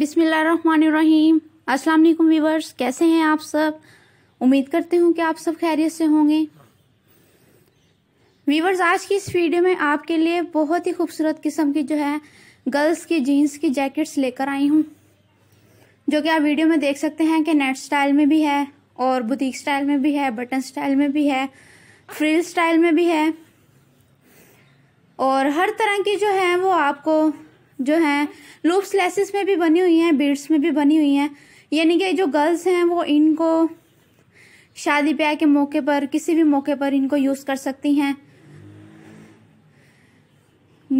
बिसमीम अस्सलाम वालेकुम व्यूवर्स कैसे हैं आप सब उम्मीद करती हूँ कि आप सब खैरियत से होंगे व्यूवर्स आज की इस वीडियो में आपके लिए बहुत ही खूबसूरत किस्म की जो है गर्ल्स की जीन्स की जैकेट्स लेकर आई हूँ जो कि आप वीडियो में देख सकते हैं कि नेट स्टाइल में भी है और बुटीक स्टाइल में भी है बटन स्टाइल में भी है फ्रिल स्टाइल में भी है और हर तरह की जो है वो आपको जो हैं लूप स्लेसिस में भी बनी हुई हैं बीड्स में भी बनी हुई हैं यानी कि जो गर्ल्स हैं वो इनको शादी ब्याह के मौके पर किसी भी मौके पर इनको यूज़ कर सकती हैं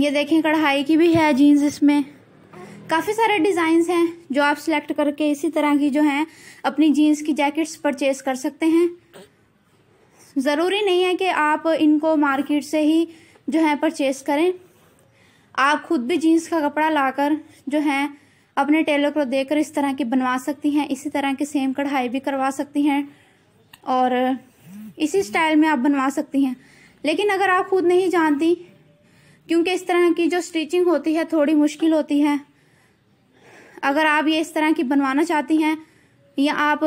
ये देखें कढ़ाई की भी है जीन्स इसमें काफ़ी सारे डिज़ाइंस हैं जो आप सिलेक्ट करके इसी तरह की जो हैं अपनी जीन्स की जैकेट्स परचेज कर सकते हैं ज़रूरी नहीं है कि आप इनको मार्केट से ही जो है परचेज करें आप खुद भी जीन्स का कपड़ा लाकर जो है अपने टेलर को देकर इस तरह की बनवा सकती हैं इसी तरह की सेम कढ़ाई भी करवा सकती हैं और इसी स्टाइल में आप बनवा सकती हैं लेकिन अगर आप खुद नहीं जानती क्योंकि इस तरह की जो स्टिचिंग होती है थोड़ी मुश्किल होती है अगर आप ये इस तरह की बनवाना चाहती हैं या आप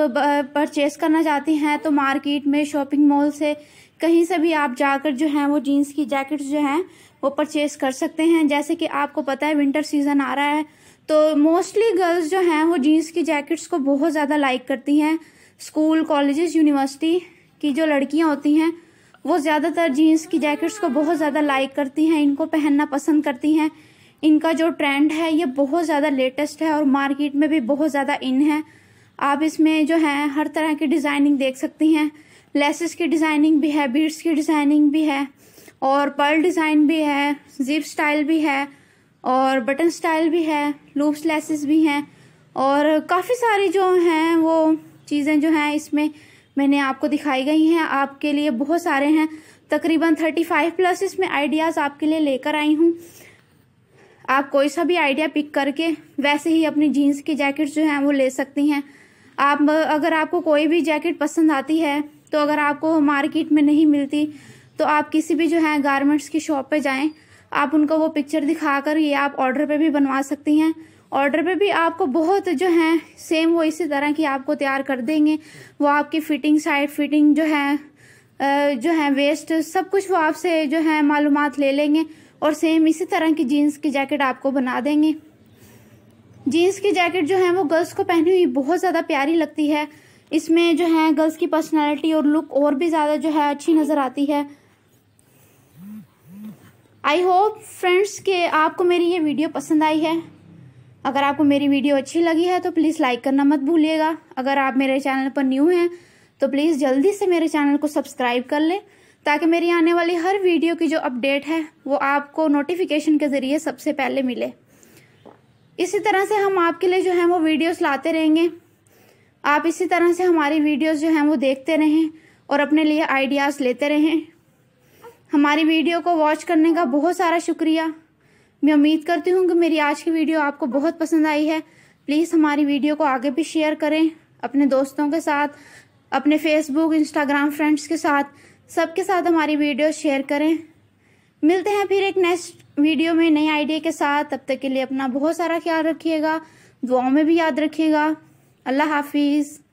परचेस करना चाहते हैं तो मार्केट में शॉपिंग मॉल से कहीं से भी आप जाकर जो है वो जीन्स की जैकेट्स जो हैं वो परचेस कर सकते हैं जैसे कि आपको पता है विंटर सीजन आ रहा है तो मोस्टली गर्ल्स जो हैं वो जीन्स की जैकेट्स को बहुत ज़्यादा लाइक करती हैं स्कूल कॉलेजेस यूनिवर्सिटी की जो लड़कियाँ होती हैं वो ज़्यादातर जीन्स की जैकेट्स को बहुत ज़्यादा लाइक करती हैं इनको पहनना पसंद करती हैं इनका जो ट्रेंड है ये बहुत ज़्यादा लेटेस्ट है और मार्केट में भी बहुत ज़्यादा इन है आप इसमें जो है हर तरह की डिज़ाइनिंग देख सकती हैं लेसेस की डिज़ाइनिंग भी है बीड्स की डिज़ाइनिंग भी है और पर्ल डिज़ाइन भी है जीप स्टाइल भी है और बटन स्टाइल भी है लूप्स लेसेस भी हैं और काफ़ी सारी जो हैं वो चीज़ें जो हैं इसमें मैंने आपको दिखाई गई हैं आपके लिए बहुत सारे हैं तकरीबन थर्टी फाइव प्लस इसमें आइडियाज़ आपके लिए लेकर आई हूँ आप कोई सा भी आइडिया पिक करके वैसे ही अपनी जीन्स की जैकेट जो हैं वो ले सकती हैं आप अगर आपको कोई भी जैकेट पसंद आती है तो अगर आपको मार्केट में नहीं मिलती तो आप किसी भी जो है गारमेंट्स की शॉप पे जाएं आप उनको वो पिक्चर दिखा कर ये आप ऑर्डर पे भी बनवा सकती हैं ऑर्डर पे भी आपको बहुत जो है सेम वो इसी तरह की आपको तैयार कर देंगे वो आपकी फिटिंग साइड फिटिंग जो है जो है वेस्ट सब कुछ वो आपसे जो है मालूम ले लेंगे और सेम इसी तरह की जीन्स की जैकेट आपको बना देंगे जीन्स की जैकेट जो है वो गर्ल्स को पहनी हुई बहुत ज़्यादा प्यारी लगती है इसमें जो है गर्ल्स की पर्सनैलिटी और लुक और भी ज़्यादा जो है अच्छी नज़र आती है आई होप फ्रेंड्स के आपको मेरी ये वीडियो पसंद आई है अगर आपको मेरी वीडियो अच्छी लगी है तो प्लीज़ लाइक करना मत भूलिएगा अगर आप मेरे चैनल पर न्यू हैं तो प्लीज़ जल्दी से मेरे चैनल को सब्सक्राइब कर लें ताकि मेरी आने वाली हर वीडियो की जो अपडेट है वो आपको नोटिफिकेशन के ज़रिए सबसे पहले मिले इसी तरह से हम आपके लिए जो है वो वीडियोस लाते रहेंगे आप इसी तरह से हमारी वीडियोस जो हैं वो देखते रहें और अपने लिए आइडियाज़ लेते रहें हमारी वीडियो को वॉच करने का बहुत सारा शुक्रिया मैं उम्मीद करती हूँ कि मेरी आज की वीडियो आपको बहुत पसंद आई है प्लीज़ हमारी वीडियो को आगे भी शेयर करें अपने दोस्तों के साथ अपने फेसबुक इंस्टाग्राम फ्रेंड्स के साथ सबके साथ हमारी वीडियो शेयर करें मिलते हैं फिर एक नेक्स्ट वीडियो में नए आइडिया के साथ तब तक के लिए अपना बहुत सारा ख्याल रखिएगा दुआओं में भी याद रखिएगा अल्लाह हाफिज़